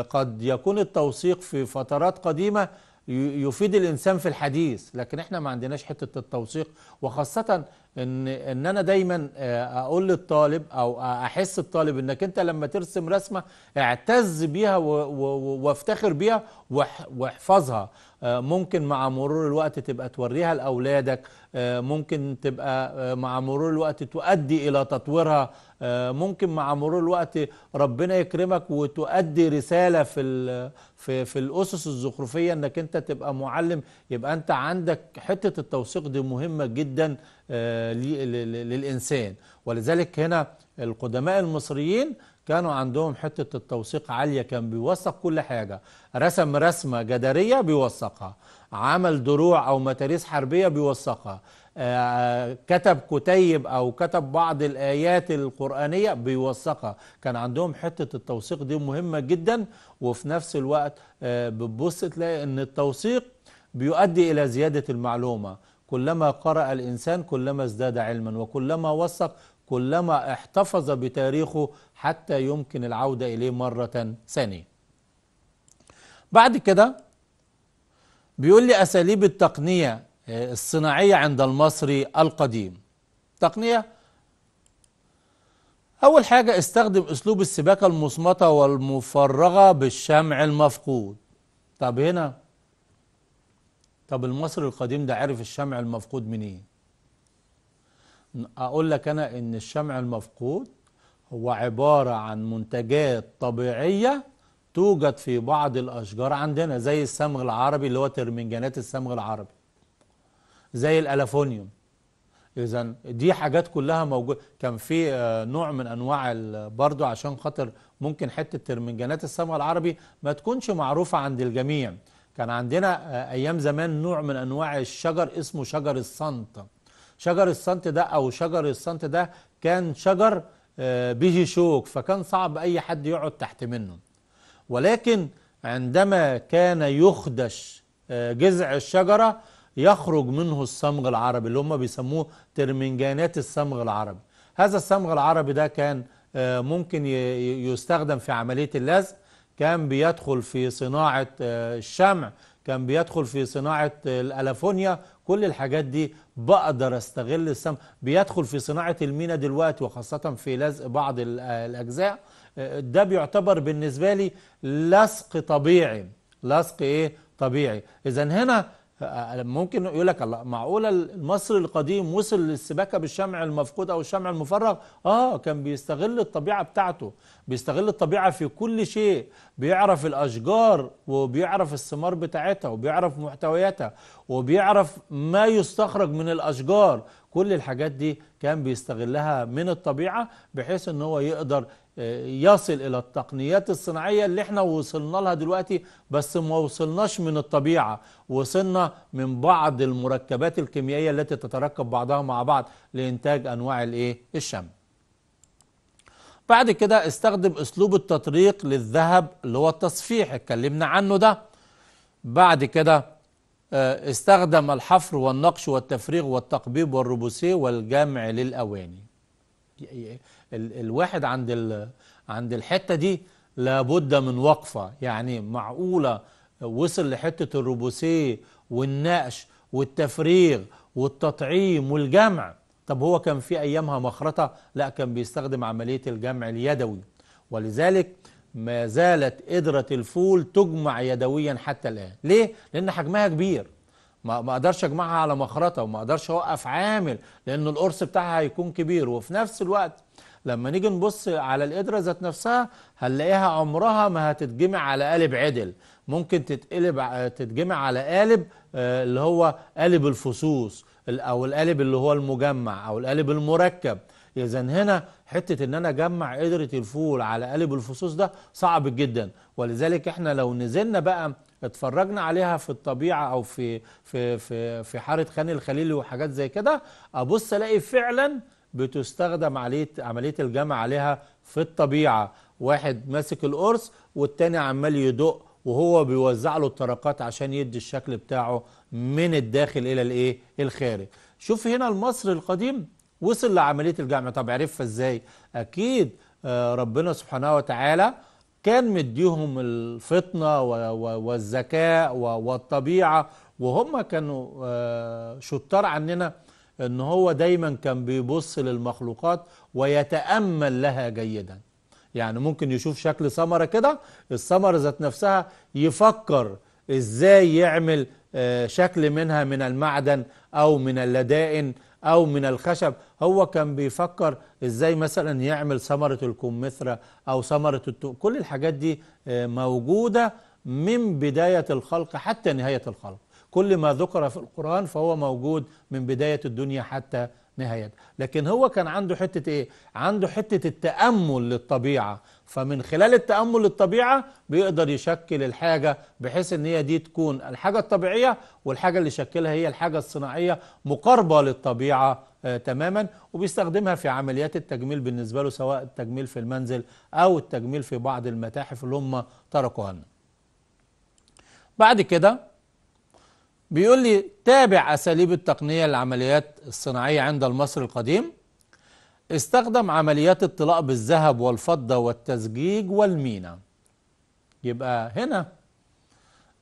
قد يكون التوثيق في فترات قديمة يفيد الإنسان في الحديث لكن إحنا ما عندناش حتة التوثيق وخاصة ان ان انا دايما آه، اقول للطالب او احس الطالب انك انت لما ترسم رسمه اعتز بيها وافتخر بيها واحفظها آه، ممكن مع مرور الوقت تبقى توريها لاولادك آه، ممكن تبقى مع مرور الوقت تؤدي الى تطويرها آه، ممكن مع مرور الوقت ربنا يكرمك وتؤدي رسالة في في في الأسس الزخرفية إنك أنت تبقى معلم يبقى أنت عندك حتة التوثيق دي مهمة جدا آه، للإنسان ولذلك هنا القدماء المصريين كانوا عندهم حتة التوثيق عالية كان بيوثق كل حاجة رسم رسمة جدارية بيوثقها عمل دروع أو متاريس حربية بيوثقها آه، كتب كتيب او كتب بعض الايات القرانيه بيوثقها كان عندهم حته التوثيق دي مهمه جدا وفي نفس الوقت آه، بتبص تلاقي ان التوثيق بيؤدي الى زياده المعلومه كلما قرأ الإنسان كلما ازداد علما وكلما وثق كلما احتفظ بتاريخه حتى يمكن العودة إليه مرة ثانية بعد كده بيقول لي أساليب التقنية الصناعية عند المصري القديم تقنية أول حاجة استخدم أسلوب السباكة المصمتة والمفرغة بالشمع المفقود طب هنا طب المصري القديم ده عرف الشمع المفقود منين أقول لك أنا إن الشمع المفقود هو عبارة عن منتجات طبيعية توجد في بعض الأشجار عندنا زي السمغ العربي اللي هو ترمنجانات السمغ العربي زي الالافونيوم اذا دي حاجات كلها موجوده كان في آه، نوع من انواع برضو عشان خاطر ممكن حته ترمنجانات الصمغ العربي ما تكونش معروفه عند الجميع كان عندنا آه، ايام زمان نوع من انواع الشجر اسمه شجر الصنت شجر الصنت ده او شجر الصنت ده كان شجر آه، به شوك فكان صعب اي حد يقعد تحت منه ولكن عندما كان يخدش جذع الشجره يخرج منه الصمغ العربي اللي هم بيسموه ترمنجانات الصمغ العربي هذا الصمغ العربي ده كان آه، ممكن يستخدم في عملية اللزق كان بيدخل في صناعة آه، الشمع كان بيدخل في صناعة آه، الألافونيا كل الحاجات دي بقدر استغل السم بيدخل في صناعة المينا دلوقتي وخاصة في لزق بعض الأجزاء ده بيعتبر بالنسبة لي لصق طبيعي لصق إيه طبيعي إذا هنا ممكن يقول لك الله معقوله المصري القديم وصل للسباكه بالشمع المفقود او الشمع المفرغ اه كان بيستغل الطبيعه بتاعته بيستغل الطبيعه في كل شيء بيعرف الاشجار وبيعرف الثمار بتاعتها وبيعرف محتوياتها وبيعرف ما يستخرج من الاشجار كل الحاجات دي كان بيستغلها من الطبيعه بحيث ان هو يقدر يصل الى التقنيات الصناعيه اللي احنا وصلنا لها دلوقتي بس ما وصلناش من الطبيعه وصلنا من بعض المركبات الكيميائيه التي تتركب بعضها مع بعض لانتاج انواع الايه الشمع بعد كده استخدم اسلوب التطريق للذهب اللي هو التصفيح اتكلمنا عنه ده بعد كده آه، استخدم الحفر والنقش والتفريغ والتقبيب والروبوسيه والجمع للاواني ال الواحد عند ال عند الحته دي لابد من وقفه يعني معقوله وصل لحته الروبوسيه والنقش والتفريغ والتطعيم والجمع طب هو كان في ايامها مخرطه لا كان بيستخدم عمليه الجمع اليدوي ولذلك ما زالت قدرة الفول تجمع يدويا حتى الآن ليه؟ لأن حجمها كبير ما ما اقدرش اجمعها على مخرطه وما اقدرش اوقف عامل لان القرص بتاعها هيكون كبير وفي نفس الوقت لما نيجي نبص على القدرة ذات نفسها هنلاقيها عمرها ما هتتجمع على قالب عدل ممكن تتقلب تتجمع على قالب آه، اللي هو قالب الفصوص او القالب اللي هو المجمع او القالب المركب اذا هنا حته ان انا اجمع قدره الفول على قالب الفصوص ده صعب جدا ولذلك احنا لو نزلنا بقى اتفرجنا عليها في الطبيعه او في في في في حاره خان الخليلي وحاجات زي كده ابص الاقي فعلا بتستخدم عمليه عمليه الجمع عليها في الطبيعه واحد ماسك القرص والتاني عمال يدق وهو بيوزع له الطرقات عشان يدي الشكل بتاعه من الداخل الى الايه الخارج شوف هنا المصري القديم وصل لعمليه الجمع طب عرفها ازاي اكيد آه، ربنا سبحانه وتعالى كان مديهم الفطنه والذكاء والطبيعه وهم كانوا آه، شطار عننا ان هو دايما كان بيبص للمخلوقات ويتامل لها جيدا يعني ممكن يشوف شكل ثمره كده الثمره ذات نفسها يفكر ازاي يعمل آه، شكل منها من المعدن او من اللدائن او من الخشب هو كان بيفكر ازاي مثلا يعمل ثمره الكمثرى او ثمره التوق كل الحاجات دي آه، موجوده من بدايه الخلق حتى نهايه الخلق كل ما ذكر في القرآن فهو موجود من بداية الدنيا حتى نهايتها لكن هو كان عنده حتة ايه عنده حتة التأمل للطبيعة فمن خلال التأمل للطبيعة بيقدر يشكل الحاجة بحيث ان هي دي تكون الحاجة الطبيعية والحاجة اللي شكلها هي الحاجة الصناعية مقاربة للطبيعة آه تماما وبيستخدمها في عمليات التجميل بالنسبة له سواء التجميل في المنزل او التجميل في بعض المتاحف اللي هم تركوها لنا بعد كده بيقول لي تابع أساليب التقنية للعمليات الصناعية عند المصري القديم استخدم عمليات الطلاء بالذهب والفضة والتزجيج والمينا يبقى هنا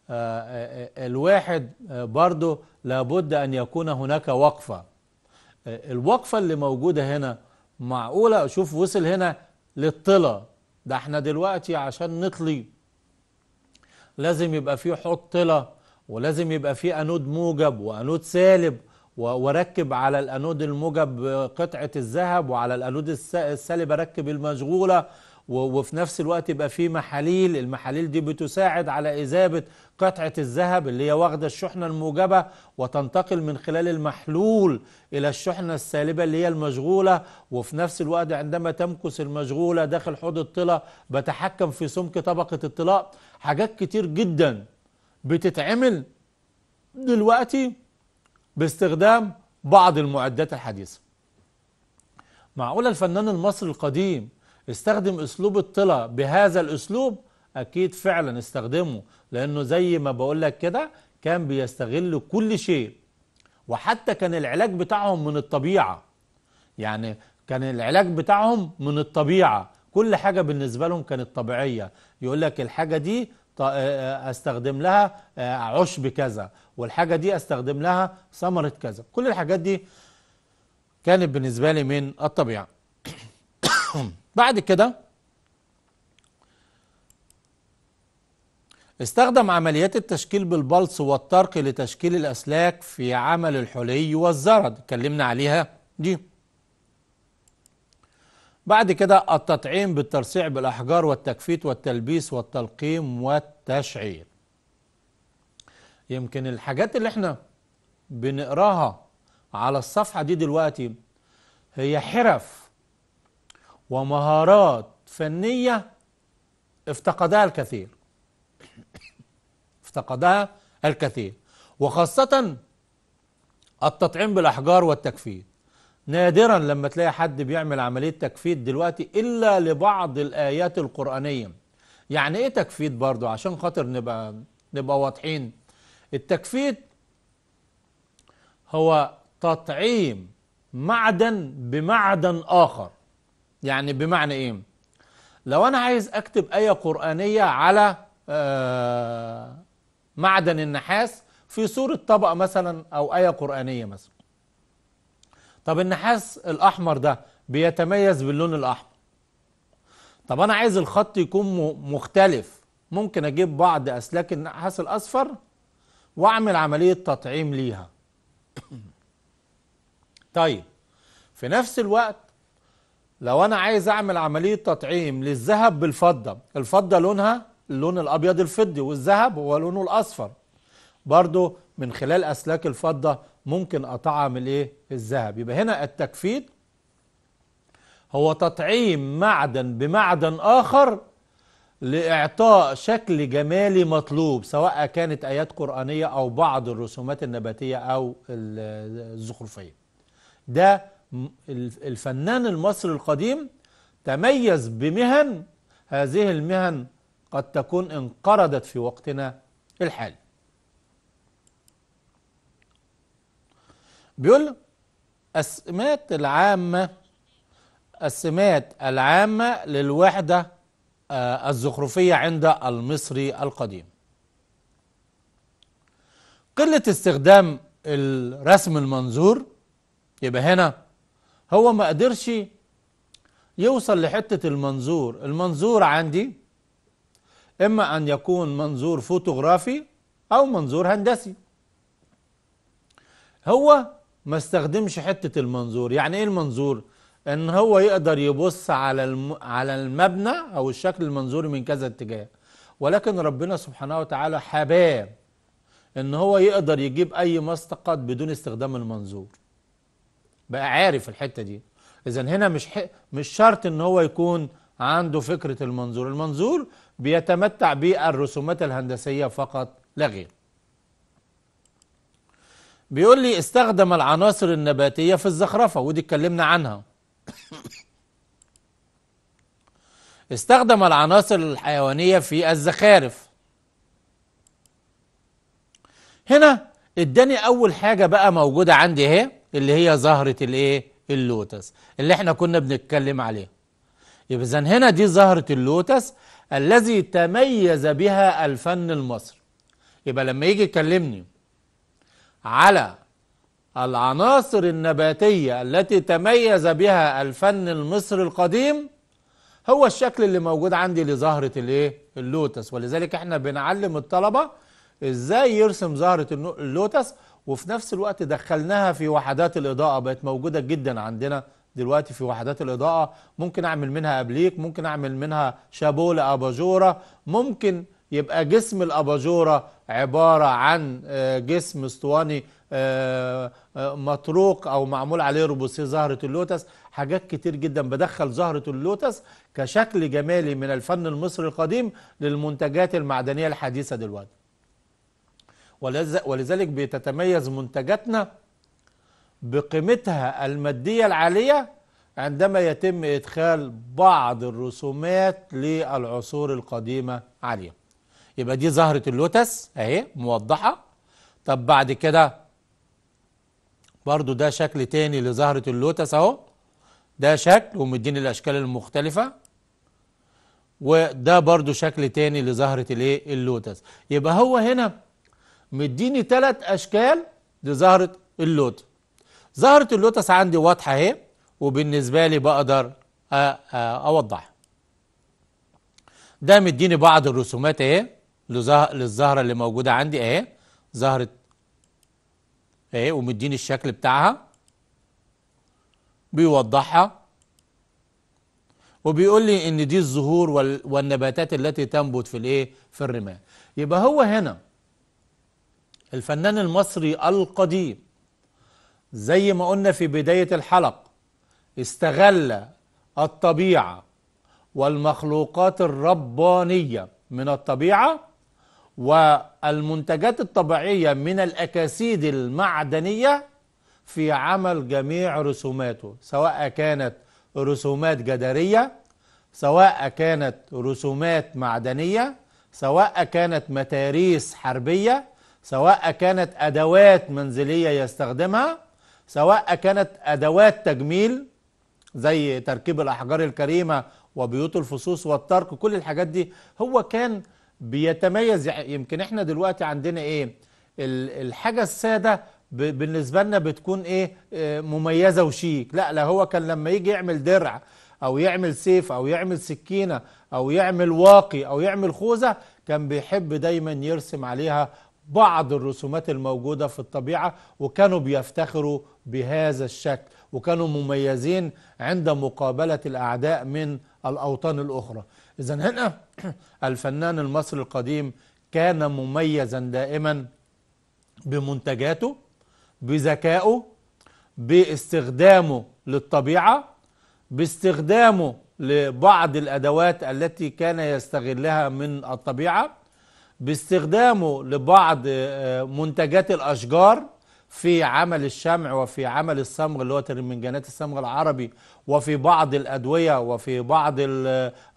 آه، آه، آه، الواحد برضه لابد أن يكون هناك وقفة الوقفة اللي موجودة هنا معقولة أشوف وصل هنا للطلا ده احنا دلوقتي عشان نطلي لازم يبقى في حط طلا ولازم يبقى في انود موجب وانود سالب واركب على الانود الموجب قطعه الذهب وعلى الانود السالب اركب المشغوله وفي نفس الوقت يبقى في محاليل المحاليل دي بتساعد على إذابة قطعة الذهب اللي هي واخدة الشحنة الموجبة وتنتقل من خلال المحلول إلى الشحنة السالبة اللي هي المشغولة وفي نفس الوقت عندما تمكث المشغولة داخل حوض الطلاء بتحكم في سمك طبقة الطلاء حاجات كتير جدا بتتعمل دلوقتي باستخدام بعض المعدات الحديثة معقولة الفنان المصري القديم استخدم اسلوب الطلة بهذا الاسلوب اكيد فعلا استخدمه لانه زي ما بقولك كده كان بيستغل كل شيء وحتى كان العلاج بتاعهم من الطبيعة يعني كان العلاج بتاعهم من الطبيعة كل حاجة بالنسبة لهم كانت طبيعية يقول لك الحاجة دي آه، آه، استخدم لها آه، عشب كذا والحاجه دي استخدم لها ثمره كذا كل الحاجات دي كانت بالنسبه لي من الطبيعه بعد كده استخدم عمليات التشكيل بالبلص والطرق لتشكيل الاسلاك في عمل الحلي والزرد اتكلمنا عليها دي بعد كده التطعيم بالترصيع بالأحجار والتكفيت والتلبيس والتلقيم والتشعير يمكن الحاجات اللي احنا بنقراها على الصفحة دي دلوقتي هي حرف ومهارات فنية افتقدها الكثير افتقدها الكثير وخاصة التطعيم بالأحجار والتكفيت نادرا لما تلاقي حد بيعمل عملية تكفيد دلوقتي إلا لبعض الآيات القرآنية يعني إيه تكفيد برضو عشان خاطر نبقى, نبقى واضحين التكفيد هو تطعيم معدن بمعدن آخر يعني بمعنى إيه لو أنا عايز أكتب آية قرآنية على آه، معدن النحاس في صورة طبق مثلا أو آية قرآنية مثلا طب النحاس الاحمر ده بيتميز باللون الاحمر طب انا عايز الخط يكون مختلف ممكن اجيب بعض اسلاك النحاس الاصفر واعمل عمليه تطعيم ليها طيب في نفس الوقت لو انا عايز اعمل عمليه تطعيم للذهب بالفضه الفضه لونها اللون الابيض الفضي والذهب هو لونه الاصفر برضو من خلال اسلاك الفضه ممكن اطعم من الإيه؟ الذهب يبقى هنا التكفيت هو تطعيم معدن بمعدن آخر لإعطاء شكل جمالي مطلوب سواء كانت آيات قرآنية أو بعض الرسومات النباتية أو الزخرفية ده الفنان المصري القديم تميز بمهن هذه المهن قد تكون انقرضت في وقتنا الحالي بيقول السمات العامة السمات العامة للوحدة آه، الزخرفية عند المصري القديم قلة استخدام الرسم المنظور يبقى هنا هو ما قدرش يوصل لحتة المنظور المنظور عندي إما أن يكون منظور فوتوغرافي أو منظور هندسي هو ما استخدمش حتة المنظور يعني ايه المنظور ان هو يقدر يبص على الم... على المبنى او الشكل المنظوري من كذا اتجاه ولكن ربنا سبحانه وتعالى حباه ان هو يقدر يجيب اي مستقط بدون استخدام المنظور بقى عارف الحته دي اذا هنا مش ح... مش شرط ان هو يكون عنده فكره المنظور المنظور بيتمتع بالرسومات الهندسيه فقط لا غير بيقول لي استخدم العناصر النباتية في الزخرفة ودي اتكلمنا عنها استخدم العناصر الحيوانية في الزخارف هنا اداني اول حاجة بقى موجودة عندي اهي اللي هي زهرة الايه اللوتس اللي احنا كنا بنتكلم عليها يبقى اذا هنا دي زهرة اللوتس الذي تميز بها الفن المصري يبقى لما يجي يكلمني على العناصر النباتية التي تميز بها الفن المصري القديم هو الشكل اللي موجود عندي لزهرة الايه اللوتس ولذلك احنا بنعلم الطلبة ازاي يرسم زهرة اللوتس وفي نفس الوقت دخلناها في وحدات الإضاءة بقت موجودة جدا عندنا دلوقتي في وحدات الإضاءة ممكن أعمل منها أبليك ممكن أعمل منها شابولة أباجورة ممكن يبقى جسم الأباجورة عبارة عن آه، جسم اسطواني آه، آه، مطروق أو معمول عليه روبوسيه زهرة اللوتس حاجات كتير جدا بدخل زهرة اللوتس كشكل جمالي من الفن المصري القديم للمنتجات المعدنية الحديثة دلوقتي ولذلك بتتميز منتجاتنا بقيمتها المادية العالية عندما يتم إدخال بعض الرسومات للعصور القديمة عليها يبقى دي زهرة اللوتس اهي موضحة طب بعد كده برضو ده شكل تاني لزهرة اللوتس اهو ده شكل ومديني الاشكال المختلفة وده برضو شكل تاني لزهرة الايه اللوتس يبقى هو هنا مديني تلات اشكال لزهرة اللوتس زهرة اللوتس عندي واضحة اهي وبالنسبة لي بقدر اوضح ده مديني بعض الرسومات اهي للزهره اللي موجوده عندي اهي زهره اهي ومديني الشكل بتاعها بيوضحها وبيقول لي ان دي الزهور والنباتات التي تنبت في الايه في الرمال يبقى هو هنا الفنان المصري القديم زي ما قلنا في بدايه الحلقه استغل الطبيعه والمخلوقات الربانيه من الطبيعه والمنتجات الطبيعية من الأكاسيد المعدنية في عمل جميع رسوماته سواء كانت رسومات جدارية سواء كانت رسومات معدنية سواء كانت متاريس حربية سواء كانت أدوات منزلية يستخدمها سواء كانت أدوات تجميل زي تركيب الأحجار الكريمة وبيوت الفصوص والترك كل الحاجات دي هو كان بيتميز يعني يمكن احنا دلوقتي عندنا ايه الحاجه الساده بالنسبه لنا بتكون ايه آه، مميزه وشيك لا لا هو كان لما يجي يعمل درع او يعمل سيف او يعمل سكينه او يعمل واقي او يعمل خوذه كان بيحب دايما يرسم عليها بعض الرسومات الموجوده في الطبيعه وكانوا بيفتخروا بهذا الشكل وكانوا مميزين عند مقابله الاعداء من الاوطان الاخرى إذا هنا الفنان المصري القديم كان مميزا دائما بمنتجاته بذكائه باستخدامه للطبيعة باستخدامه لبعض الأدوات التي كان يستغلها من الطبيعة باستخدامه لبعض آه، منتجات الأشجار في عمل الشمع وفي عمل الصمغ اللي هو ترمنجانات الصمغ العربي وفي بعض الأدوية وفي بعض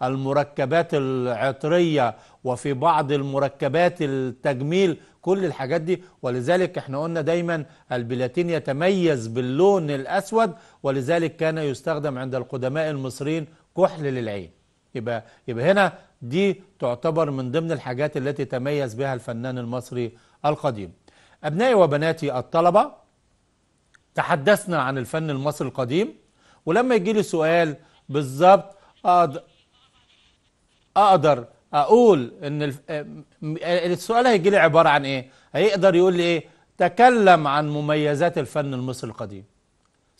المركبات العطرية وفي بعض المركبات التجميل كل الحاجات دي ولذلك احنا قلنا دايما البلاتين يتميز باللون الأسود ولذلك كان يستخدم عند القدماء المصريين كحل للعين يبقى, يبقى هنا دي تعتبر من ضمن الحاجات التي تميز بها الفنان المصري القديم أبنائي وبناتي الطلبة تحدثنا عن الفن المصري القديم ولما يجي لي سؤال بالظبط أقدر أقول إن آه، السؤال هيجي لي عبارة عن إيه؟ هيقدر يقول لي إيه؟ تكلم عن مميزات الفن المصري القديم.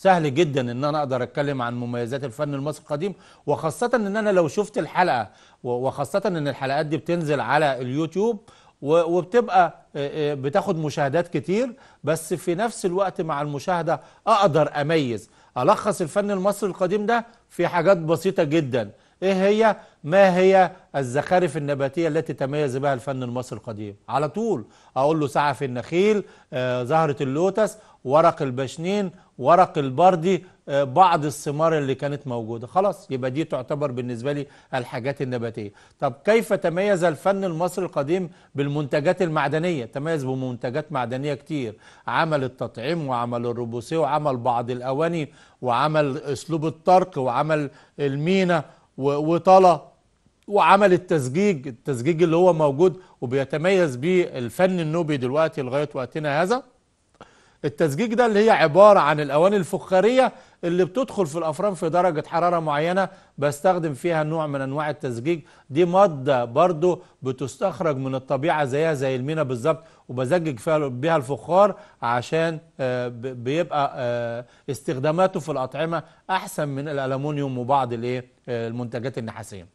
سهل جدا ان انا اقدر اتكلم عن مميزات الفن المصري القديم وخاصه ان انا لو شفت الحلقه وخاصه ان الحلقات دي بتنزل على اليوتيوب وبتبقى آه، آه، بتاخد مشاهدات كتير بس في نفس الوقت مع المشاهدة أقدر أميز ألخص الفن المصري القديم ده في حاجات بسيطة جدا إيه هي ما هي الزخارف النباتية التي تميز بها الفن المصري القديم على طول أقول له سعف النخيل آه زهرة اللوتس ورق البشنين ورق البردي آه بعض الثمار اللي كانت موجودة خلاص يبقى دي تعتبر بالنسبة لي الحاجات النباتية طب كيف تميز الفن المصري القديم بالمنتجات المعدنية تميز بمنتجات معدنية كتير عمل التطعيم وعمل الروبوسيه وعمل بعض الأواني وعمل أسلوب الطرق وعمل المينا وطلا وعمل التزجيج التزجيج اللي هو موجود وبيتميز به الفن النوبي دلوقتي لغاية وقتنا هذا التزجيج ده اللي هي عبارة عن الأواني الفخارية اللي بتدخل في الأفران في درجة حرارة معينة بستخدم فيها نوع من أنواع التزجيج دي مادة برضو بتستخرج من الطبيعة زيها زي المينا بالظبط وبزجج فيها بيها الفخار عشان آه، بيبقى آه، استخداماته في الأطعمة أحسن من الألمونيوم وبعض الايه آه، المنتجات النحاسية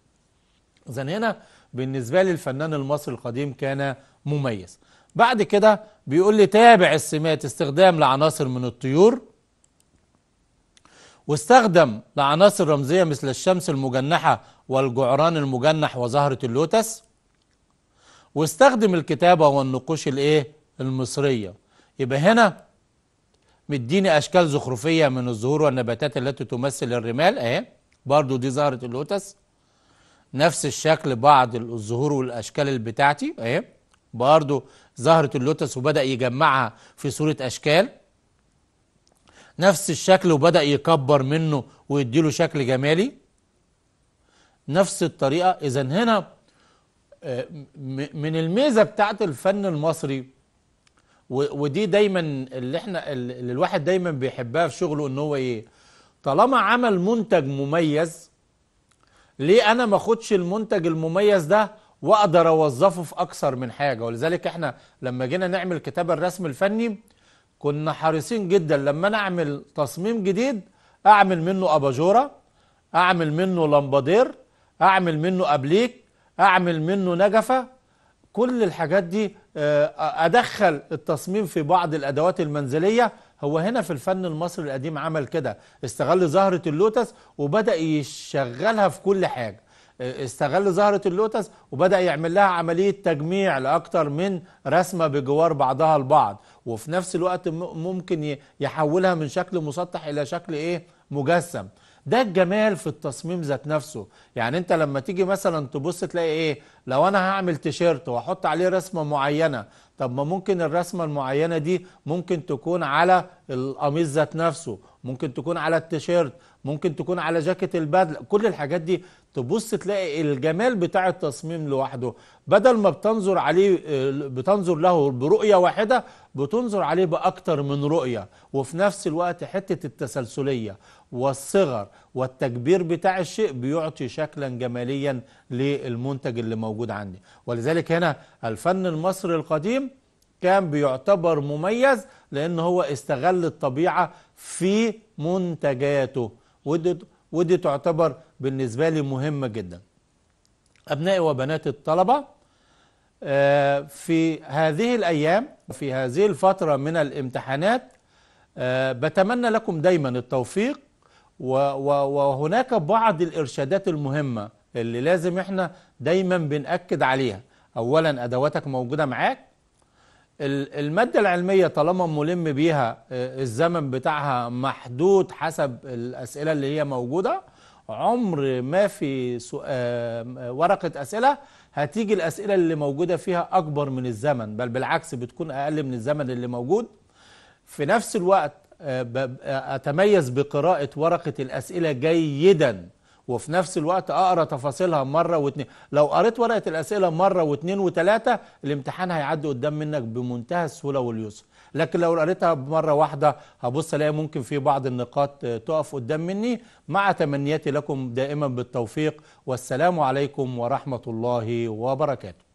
إذا هنا بالنسبة لي الفنان المصري القديم كان مميز بعد كده بيقول لي تابع السمات استخدام لعناصر من الطيور واستخدم لعناصر رمزية مثل الشمس المجنحة والجعران المجنح وزهرة اللوتس واستخدم الكتابة والنقوش الايه المصرية يبقى هنا مديني أشكال زخرفية من الزهور والنباتات التي تمثل الرمال اهي برضو دي زهرة اللوتس نفس الشكل بعض الزهور والأشكال بتاعتي اهي برضو زهرة اللوتس وبدأ يجمعها في صورة أشكال نفس الشكل وبدأ يكبر منه ويديله شكل جمالي نفس الطريقة إذا هنا آه، من الميزة بتاعت الفن المصري ودي دايما اللي احنا اللي الواحد دايما بيحبها في شغله ان هو ايه طالما عمل منتج مميز ليه انا ما اخدش المنتج المميز ده واقدر اوظفه في اكثر من حاجه ولذلك احنا لما جينا نعمل كتاب الرسم الفني كنا حريصين جدا لما انا اعمل تصميم جديد اعمل منه اباجوره اعمل منه لمبادير اعمل منه ابليك اعمل منه نجفه كل الحاجات دي آه، ادخل التصميم في بعض الادوات المنزليه هو هنا في الفن المصري القديم عمل كده استغل زهره اللوتس وبدا يشغلها في كل حاجه استغل زهرة اللوتس وبدأ يعمل لها عملية تجميع لأكثر من رسمة بجوار بعضها البعض وفي نفس الوقت ممكن يحولها من شكل مسطح إلى شكل إيه مجسم ده الجمال في التصميم ذات نفسه يعني انت لما تيجي مثلا تبص تلاقي ايه لو انا هعمل تيشيرت واحط عليه رسمه معينه طب ما ممكن الرسمة المعينة دي ممكن تكون على القميص ذات نفسه ممكن تكون على التيشيرت ممكن تكون على جاكيت البدلة كل الحاجات دي تبص تلاقي الجمال بتاع التصميم لوحده بدل ما بتنظر عليه آه، بتنظر له برؤية واحدة بتنظر عليه بأكتر من رؤية وفي نفس الوقت حتة التسلسلية والصغر والتكبير بتاع الشيء بيعطي شكلا جماليا للمنتج اللي موجود عندي ولذلك هنا الفن المصري القديم كان بيعتبر مميز لأن هو استغل الطبيعة في منتجاته ودي, ودي تعتبر بالنسبة لي مهمة جدا أبنائي وبنات الطلبة آه، في هذه الأيام في هذه الفترة من الامتحانات آه، بتمنى لكم دايما التوفيق وهناك بعض الإرشادات المهمة اللي لازم احنا دايما بنأكد عليها أولا أدواتك موجودة معاك المادة العلمية طالما ملم بيها آه، الزمن بتاعها محدود حسب الأسئلة اللي هي موجودة عمر ما في آه، آه، ورقة أسئلة هتيجي الأسئلة اللي موجودة فيها أكبر من الزمن بل بالعكس بتكون أقل من الزمن اللي موجود في نفس الوقت آه، أتميز بقراءة ورقة الأسئلة جيدا وفي نفس الوقت أقرأ تفاصيلها مرة واتنين لو قريت ورقة الأسئلة مرة واتنين وتلاتة الامتحان هيعدي قدام منك بمنتهى السهولة واليسر لكن لو قريتها مرة واحدة هبص الاقي ممكن في بعض النقاط آه، تقف قدام مني مع تمنياتي لكم دائما بالتوفيق والسلام عليكم ورحمة الله وبركاته